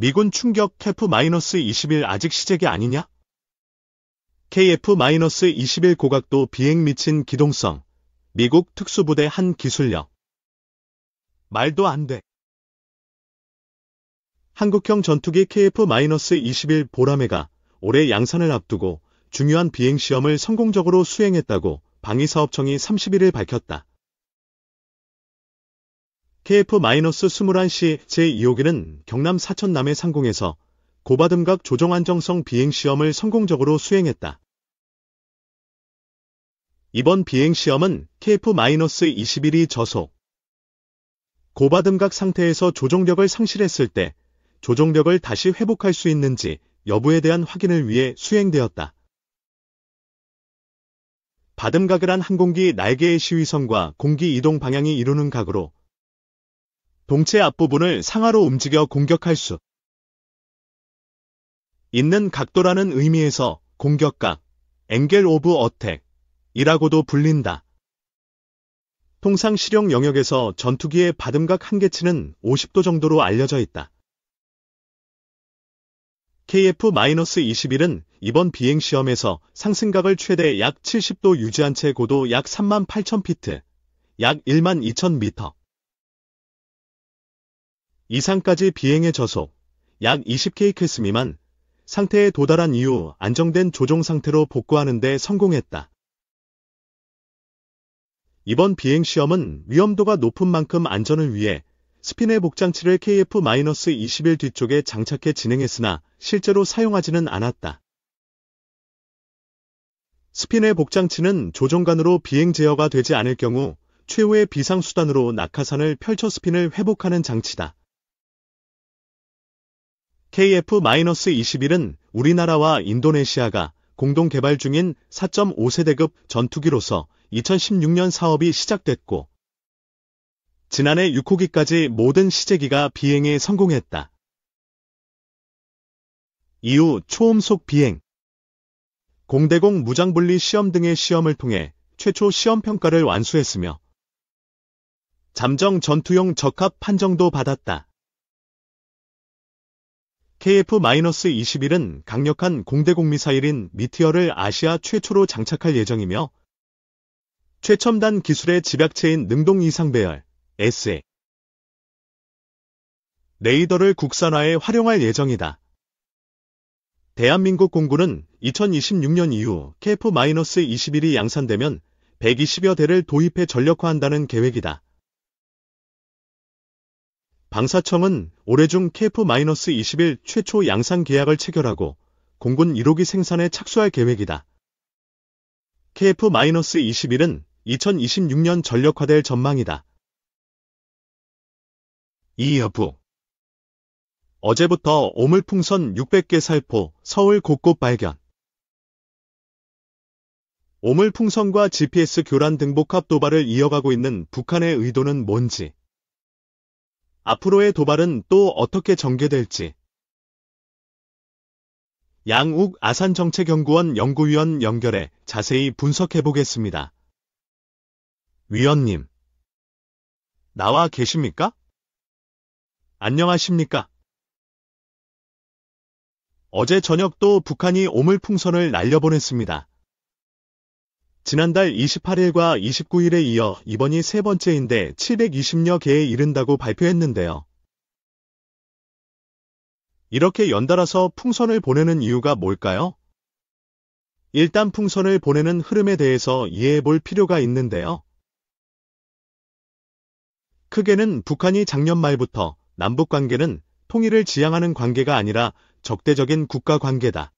미군 충격 KF-21 아직 시작이 아니냐? KF-21 고각도 비행 미친 기동성, 미국 특수부대 한 기술력. 말도 안 돼. 한국형 전투기 KF-21 보라매가 올해 양산을 앞두고 중요한 비행시험을 성공적으로 수행했다고 방위사업청이 31일 밝혔다. KF-21시 제2호기는 경남 사천 남해 상공에서 고바듬각 조정안정성 비행시험을 성공적으로 수행했다. 이번 비행시험은 KF-21이 저속, 고바듬각 상태에서 조종력을 상실했을 때 조종력을 다시 회복할 수 있는지 여부에 대한 확인을 위해 수행되었다. 바듬각을 한 항공기 날개의 시위선과 공기 이동 방향이 이루는 각으로 동체 앞부분을 상하로 움직여 공격할 수 있는 각도라는 의미에서 공격각, 앵겔 오브 어택이라고도 불린다. 통상 실용 영역에서 전투기의 받음각 한계치는 50도 정도로 알려져 있다. KF-21은 이번 비행 시험에서 상승각을 최대 약 70도 유지한 채 고도 약3 8 0 0 0 피트, 약1 2 0 0 0 미터, 이상까지 비행의 저속 약 20km 미만 상태에 도달한 이후 안정된 조종 상태로 복구하는 데 성공했다. 이번 비행시험은 위험도가 높은 만큼 안전을 위해 스피네 복장치를 KF-21 뒤쪽에 장착해 진행했으나 실제로 사용하지는 않았다. 스피네 복장치는 조종간으로 비행 제어가 되지 않을 경우 최후의 비상수단으로 낙하산을 펼쳐 스핀을 회복하는 장치다. KF-21은 우리나라와 인도네시아가 공동 개발 중인 4.5세대급 전투기로서 2016년 사업이 시작됐고 지난해 6호기까지 모든 시제기가 비행에 성공했다. 이후 초음속 비행, 공대공 무장분리 시험 등의 시험을 통해 최초 시험 평가를 완수했으며 잠정 전투용 적합 판정도 받았다. KF-21은 강력한 공대공 미사일인 미티어를 아시아 최초로 장착할 예정이며 최첨단 기술의 집약체인 능동 이상 배열 SA 레이더를 국산화에 활용할 예정이다. 대한민국 공군은 2026년 이후 KF-21이 양산되면 120여 대를 도입해 전력화한다는 계획이다. 방사청은 올해 중 KF-21 최초 양산 계약을 체결하고 공군 1호기 생산에 착수할 계획이다. KF-21은 2026년 전력화될 전망이다. 이 여부 어제부터 오물풍선 600개 살포 서울 곳곳 발견 오물풍선과 GPS 교란 등복합 도발을 이어가고 있는 북한의 의도는 뭔지 앞으로의 도발은 또 어떻게 전개될지. 양욱 아산정책연구원 연구위원 연결해 자세히 분석해 보겠습니다. 위원님. 나와 계십니까? 안녕하십니까? 어제 저녁 도 북한이 오물풍선을 날려보냈습니다. 지난달 28일과 29일에 이어 이번이 세 번째인데 720여 개에 이른다고 발표했는데요. 이렇게 연달아서 풍선을 보내는 이유가 뭘까요? 일단 풍선을 보내는 흐름에 대해서 이해해 볼 필요가 있는데요. 크게는 북한이 작년 말부터 남북 관계는 통일을 지향하는 관계가 아니라 적대적인 국가 관계다.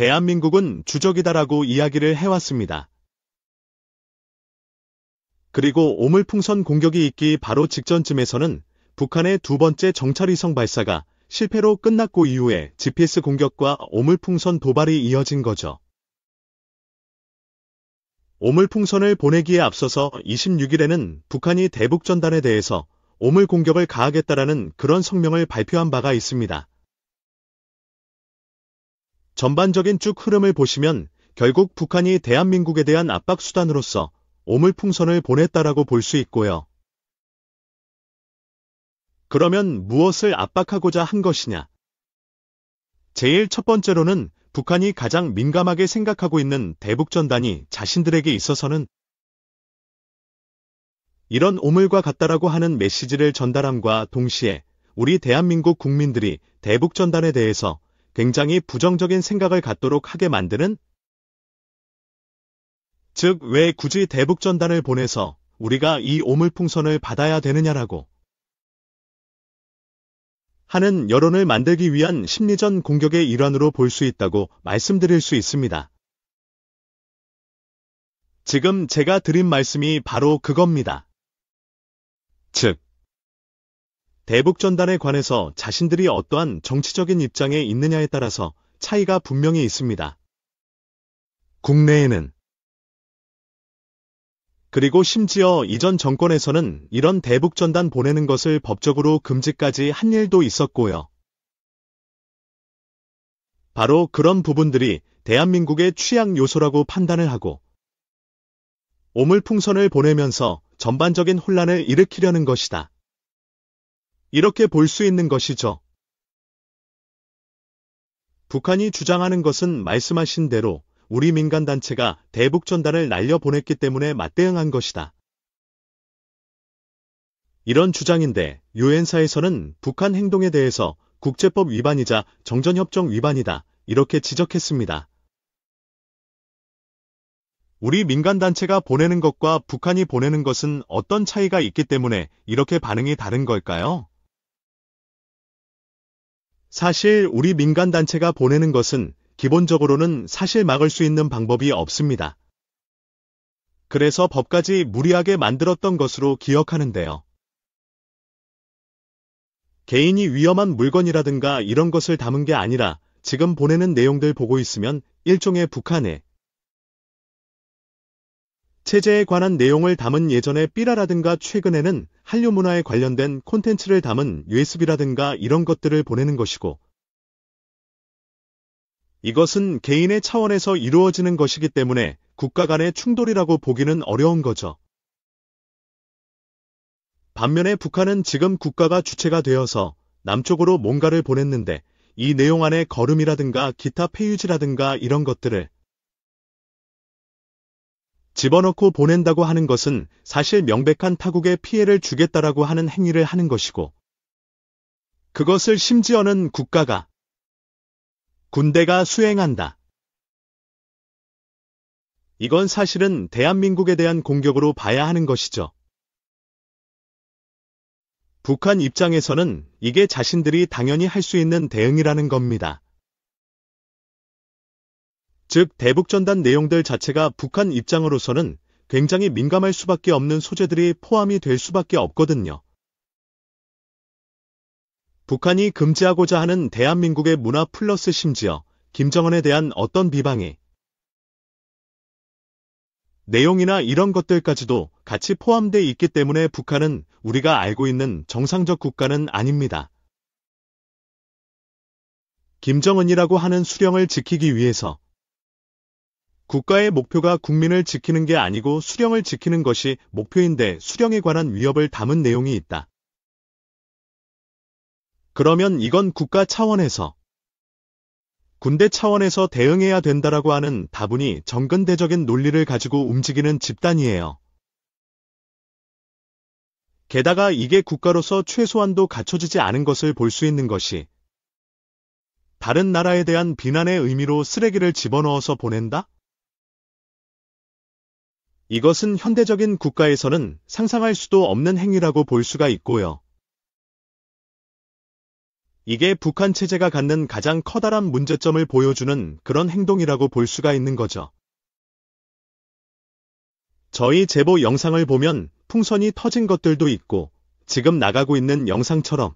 대한민국은 주적이다라고 이야기를 해왔습니다. 그리고 오물풍선 공격이 있기 바로 직전쯤에서는 북한의 두 번째 정찰위성 발사가 실패로 끝났고 이후에 GPS 공격과 오물풍선 도발이 이어진 거죠. 오물풍선을 보내기에 앞서서 26일에는 북한이 대북전단에 대해서 오물 공격을 가하겠다라는 그런 성명을 발표한 바가 있습니다. 전반적인 쭉 흐름을 보시면 결국 북한이 대한민국에 대한 압박 수단으로서 오물풍선을 보냈다라고 볼 수 있고요. 그러면 무엇을 압박하고자 한 것이냐? 제일 첫 번째로는 북한이 가장 민감하게 생각하고 있는 대북전단이 자신들에게 있어서는 이런 오물과 같다라고 하는 메시지를 전달함과 동시에 우리 대한민국 국민들이 대북전단에 대해서 굉장히 부정적인 생각을 갖도록 하게 만드는 즉 왜 굳이 대북전단을 보내서 우리가 이 오물풍선을 받아야 되느냐라고 하는 여론을 만들기 위한 심리전 공격의 일환으로 볼 수 있다고 말씀드릴 수 있습니다. 지금 제가 드린 말씀이 바로 그겁니다. 대북전단에 관해서 자신들이 어떠한 정치적인 입장에 있느냐에 따라서 차이가 분명히 있습니다. 국내에는 그리고 심지어 이전 정권에서는 이런 대북전단 보내는 것을 법적으로 금지까지 한 일도 있었고요. 바로 그런 부분들이 대한민국의 취향 요소라고 판단을 하고 오물풍선을 보내면서 전반적인 혼란을 일으키려는 것이다. 이렇게 볼 수 있는 것이죠. 북한이 주장하는 것은 말씀하신 대로 우리 민간단체가 대북 전단을 날려보냈기 때문에 맞대응한 것이다. 이런 주장인데 유엔사에서는 북한 행동에 대해서 국제법 위반이자 정전협정 위반이다 이렇게 지적했습니다. 우리 민간단체가 보내는 것과 북한이 보내는 것은 어떤 차이가 있기 때문에 이렇게 반응이 다른 걸까요? 사실 우리 민간단체가 보내는 것은 기본적으로는 사실 막을 수 있는 방법이 없습니다. 그래서 법까지 무리하게 만들었던 것으로 기억하는데요. 개인이 위험한 물건이라든가 이런 것을 담은 게 아니라 지금 보내는 내용들 보고 있으면 일종의 북한에 체제에 관한 내용을 담은 예전의 삐라라든가 최근에는 한류 문화에 관련된 콘텐츠를 담은 USB라든가 이런 것들을 보내는 것이고 이것은 개인의 차원에서 이루어지는 것이기 때문에 국가 간의 충돌이라고 보기는 어려운 거죠. 반면에 북한은 지금 국가가 주체가 되어서 남쪽으로 뭔가를 보냈는데 이 내용 안에 걸음이라든가 기타 페이지라든가 이런 것들을 집어넣고 보낸다고 하는 것은 사실 명백한 타국에 피해를 주겠다라고 하는 행위를 하는 것이고 그것을 심지어는 국가가 군대가 수행한다. 이건 사실은 대한민국에 대한 공격으로 봐야 하는 것이죠. 북한 입장에서는 이게 자신들이 당연히 할 수 있는 대응이라는 겁니다. 즉 대북전단 내용들 자체가 북한 입장으로서는 굉장히 민감할 수밖에 없는 소재들이 포함이 될 수밖에 없거든요. 북한이 금지하고자 하는 대한민국의 문화 플러스 심지어 김정은에 대한 어떤 비방이 내용이나 이런 것들까지도 같이 포함돼 있기 때문에 북한은 우리가 알고 있는 정상적 국가는 아닙니다. 김정은이라고 하는 수령을 지키기 위해서 국가의 목표가 국민을 지키는 게 아니고 수령을 지키는 것이 목표인데 수령에 관한 위협을 담은 내용이 있다. 그러면 이건 국가 차원에서 군대 차원에서 대응해야 된다라고 하는 다분히 정근대적인 논리를 가지고 움직이는 집단이에요. 게다가 이게 국가로서 최소한도 갖춰지지 않은 것을 볼 수 있는 것이 다른 나라에 대한 비난의 의미로 쓰레기를 집어넣어서 보낸다? 이것은 현대적인 국가에서는 상상할 수도 없는 행위라고 볼 수가 있고요. 이게 북한 체제가 갖는 가장 커다란 문제점을 보여주는 그런 행동이라고 볼 수가 있는 거죠. 저희 제보 영상을 보면 풍선이 터진 것들도 있고 지금 나가고 있는 영상처럼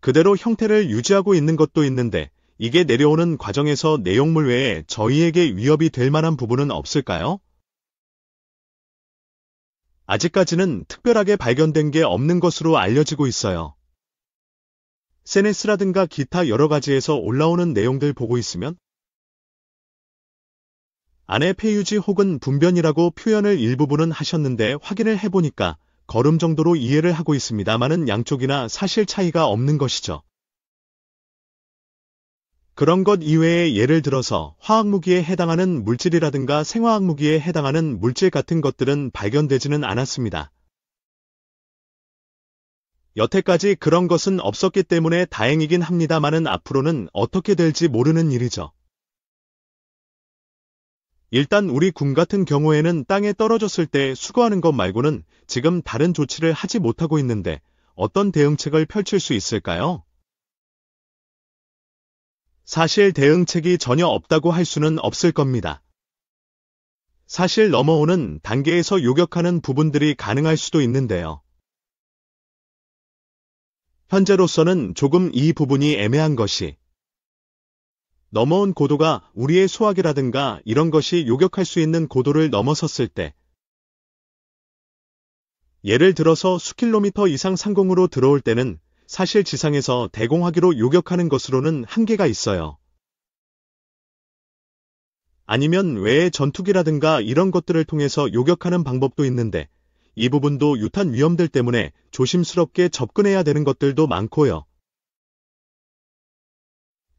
그대로 형태를 유지하고 있는 것도 있는데 이게 내려오는 과정에서 내용물 외에 저희에게 위협이 될 만한 부분은 없을까요? 아직까지는 특별하게 발견된 게 없는 것으로 알려지고 있어요. 세네스라든가 기타 여러 가지에서 올라오는 내용들 보고 있으면 안에 폐유지 혹은 분변이라고 표현을 일부분은 하셨는데 확인을 해보니까 걸음 정도로 이해를 하고 있습니다만은 양쪽이나 사실 차이가 없는 것이죠. 그런 것 이외에 예를 들어서 화학무기에 해당하는 물질이라든가 생화학무기에 해당하는 물질 같은 것들은 발견되지는 않았습니다. 여태까지 그런 것은 없었기 때문에 다행이긴 합니다만은 앞으로는 어떻게 될지 모르는 일이죠. 일단 우리 군 같은 경우에는 땅에 떨어졌을 때 수거하는 것 말고는 지금 다른 조치를 하지 못하고 있는데 어떤 대응책을 펼칠 수 있을까요? 사실 대응책이 전혀 없다고 할 수는 없을 겁니다. 사실 넘어오는 단계에서 요격하는 부분들이 가능할 수도 있는데요. 현재로서는 조금 이 부분이 애매한 것이 넘어온 고도가 우리의 소학이라든가 이런 것이 요격할 수 있는 고도를 넘어섰을 때 예를 들어서 수킬로미터 이상 상공으로 들어올 때는 사실 지상에서 대공하기로 요격하는 것으로는 한계가 있어요. 아니면 외의 전투기라든가 이런 것들을 통해서 요격하는 방법도 있는데 이 부분도 유탄 위험들 때문에 조심스럽게 접근해야 되는 것들도 많고요.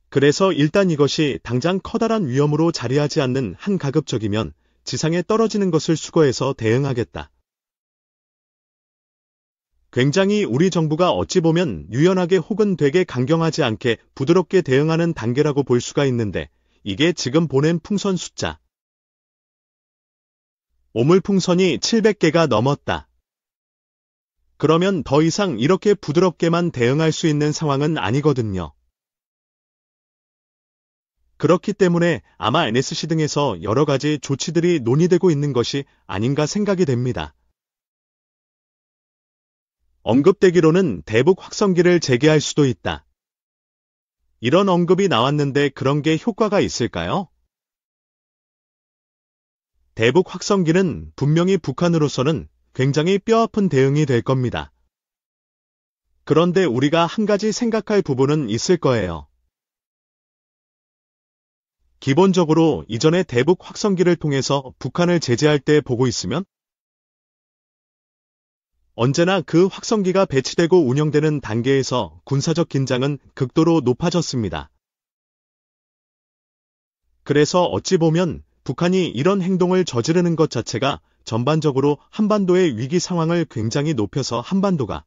그래서 일단 이것이 당장 커다란 위험으로 자리하지 않는 한 가급적이면 지상에 떨어지는 것을 수거해서 대응하겠다. 굉장히 우리 정부가 어찌 보면 유연하게 혹은 되게 강경하지 않게 부드럽게 대응하는 단계라고 볼 수가 있는데 이게 지금 보낸 풍선 숫자. 오물 풍선이 700개가 넘었다. 그러면 더 이상 이렇게 부드럽게만 대응할 수 있는 상황은 아니거든요. 그렇기 때문에 아마 NSC 등에서 여러 가지 조치들이 논의되고 있는 것이 아닌가 생각이 됩니다. 언급되기로는 대북 확성기를 재개할 수도 있다. 이런 언급이 나왔는데 그런 게 효과가 있을까요? 대북 확성기는 분명히 북한으로서는 굉장히 뼈아픈 대응이 될 겁니다. 그런데 우리가 한 가지 생각할 부분은 있을 거예요. 기본적으로 이전에 대북 확성기를 통해서 북한을 제재할 때 보고 있으면 언제나 그 확성기가 배치되고 운영되는 단계에서 군사적 긴장은 극도로 높아졌습니다. 그래서 어찌 보면 북한이 이런 행동을 저지르는 것 자체가 전반적으로 한반도의 위기 상황을 굉장히 높여서 한반도가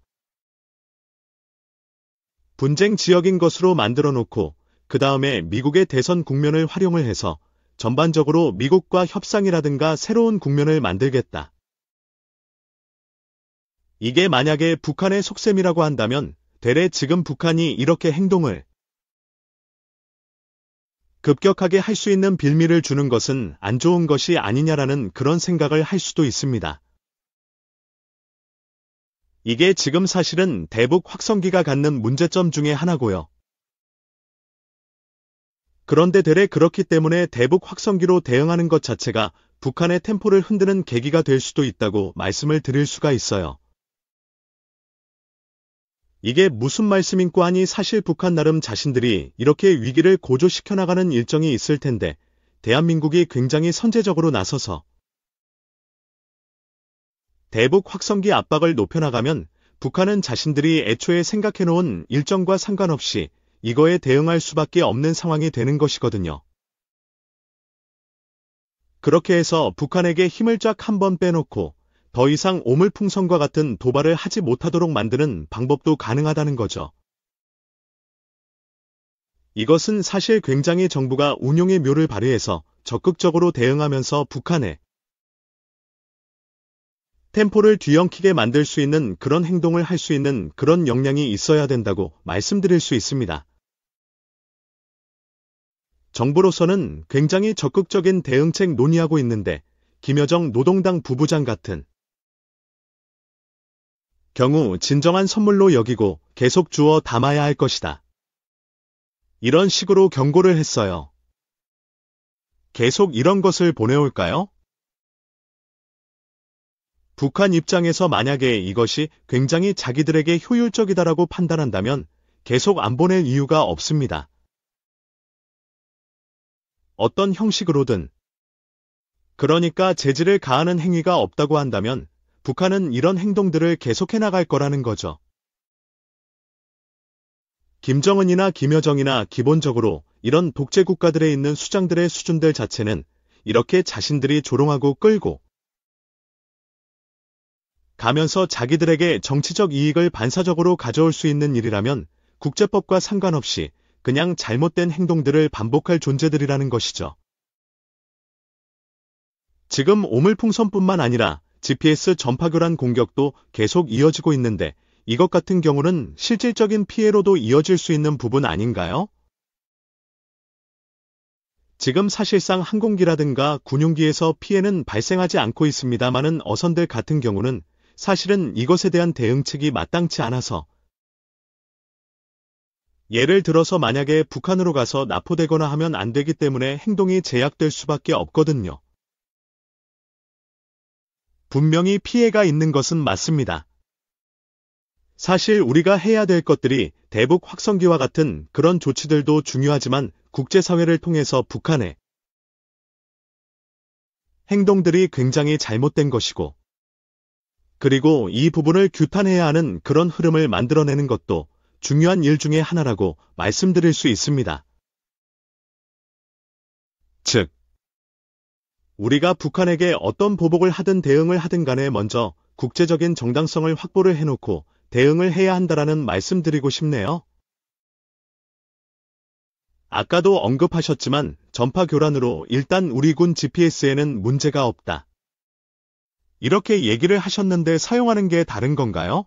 분쟁 지역인 것으로 만들어 놓고 그 다음에 미국의 대선 국면을 활용을 해서 전반적으로 미국과 협상이라든가 새로운 국면을 만들겠다. 이게 만약에 북한의 속셈이라고 한다면 대래 지금 북한이 이렇게 행동을 급격하게 할 수 있는 빌미를 주는 것은 안 좋은 것이 아니냐라는 그런 생각을 할 수도 있습니다. 이게 지금 사실은 대북 확성기가 갖는 문제점 중의 하나고요. 그런데 대래 그렇기 때문에 대북 확성기로 대응하는 것 자체가 북한의 템포를 흔드는 계기가 될 수도 있다고 말씀을 드릴 수가 있어요. 이게 무슨 말씀인고 하니 사실 북한 나름 자신들이 이렇게 위기를 고조시켜 나가는 일정이 있을 텐데 대한민국이 굉장히 선제적으로 나서서 대북 확성기 압박을 높여나가면 북한은 자신들이 애초에 생각해놓은 일정과 상관없이 이거에 대응할 수밖에 없는 상황이 되는 것이거든요. 그렇게 해서 북한에게 힘을 쫙한번 빼놓고 더 이상 오물풍선과 같은 도발을 하지 못하도록 만드는 방법도 가능하다는 거죠. 이것은 사실 굉장히 정부가 운용의 묘를 발휘해서 적극적으로 대응하면서 북한에 템포를 뒤엉키게 만들 수 있는 그런 행동을 할 수 있는 그런 역량이 있어야 된다고 말씀드릴 수 있습니다. 정부로서는 굉장히 적극적인 대응책 논의하고 있는데 김여정 노동당 부부장 같은 경우 진정한 선물로 여기고 계속 주어 담아야 할 것이다. 이런 식으로 경고를 했어요. 계속 이런 것을 보내올까요? 북한 입장에서 만약에 이것이 굉장히 자기들에게 효율적이다라고 판단한다면 계속 안 보낼 이유가 없습니다. 어떤 형식으로든 그러니까 재질을 가하는 행위가 없다고 한다면 북한은 이런 행동들을 계속해 나갈 거라는 거죠. 김정은이나 김여정이나 기본적으로 이런 독재 국가들에 있는 수장들의 수준들 자체는 이렇게 자신들이 조롱하고 끌고 가면서 자기들에게 정치적 이익을 반사적으로 가져올 수 있는 일이라면 국제법과 상관없이 그냥 잘못된 행동들을 반복할 존재들이라는 것이죠. 지금 오물풍선뿐만 아니라 GPS 전파교란 공격도 계속 이어지고 있는데 이것 같은 경우는 실질적인 피해로도 이어질 수 있는 부분 아닌가요? 지금 사실상 항공기라든가 군용기에서 피해는 발생하지 않고 있습니다만은 어선들 같은 경우는 사실은 이것에 대한 대응책이 마땅치 않아서 예를 들어서 만약에 북한으로 가서 납포되거나 하면 안 되기 때문에 행동이 제약될 수밖에 없거든요. 분명히 피해가 있는 것은 맞습니다. 사실 우리가 해야 될 것들이 대북 확성기와 같은 그런 조치들도 중요하지만 국제사회를 통해서 북한의 행동들이 굉장히 잘못된 것이고 그리고 이 부분을 규탄해야 하는 그런 흐름을 만들어내는 것도 중요한 일 중의 하나라고 말씀드릴 수 있습니다. 즉, 우리가 북한에게 어떤 보복을 하든 대응을 하든 간에 먼저 국제적인 정당성을 확보를 해놓고 대응을 해야 한다라는 말씀드리고 싶네요. 아까도 언급하셨지만 전파 교란으로 일단 우리 군 GPS에는 문제가 없다. 이렇게 얘기를 하셨는데 사용하는 게 다른 건가요?